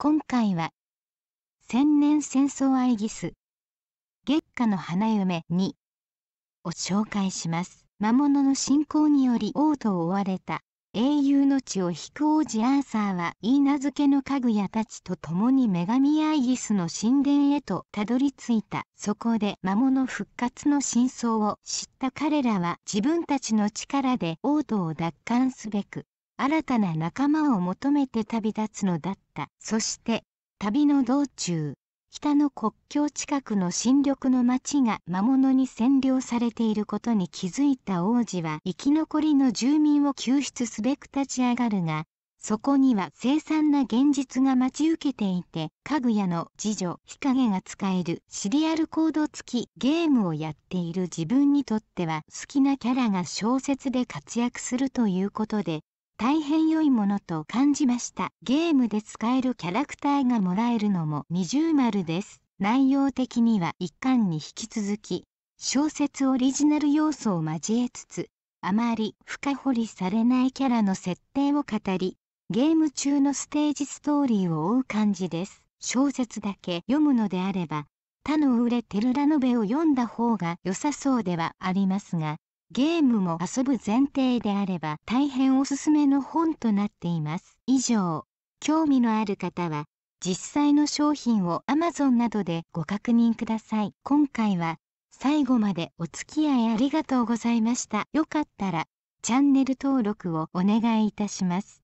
今回は「千年戦争アイギス月下の花嫁2」を紹介します魔物の信仰により王都を追われた英雄の地を引く王子アーサーは言い名付けの家具屋たちと共に女神アイギスの神殿へとたどり着いたそこで魔物復活の真相を知った彼らは自分たちの力で王都を奪還すべく新たな仲間を求めて旅立つのだったそして旅の道中北の国境近くの新緑の町が魔物に占領されていることに気づいた王子は生き残りの住民を救出すべく立ち上がるがそこには凄惨な現実が待ち受けていてかぐやの次女日陰が使えるシリアルコード付きゲームをやっている自分にとっては好きなキャラが小説で活躍するということで大変良いものと感じましたゲームで使えるキャラクターがもらえるのも二重丸です内容的には一巻に引き続き小説オリジナル要素を交えつつあまり深掘りされないキャラの設定を語りゲーム中のステージストーリーを追う感じです小説だけ読むのであれば他の売れテルラノベを読んだ方が良さそうではありますがゲームも遊ぶ前提であれば大変おすすめの本となっています。以上、興味のある方は実際の商品を Amazon などでご確認ください。今回は最後までお付き合いありがとうございました。よかったらチャンネル登録をお願いいたします。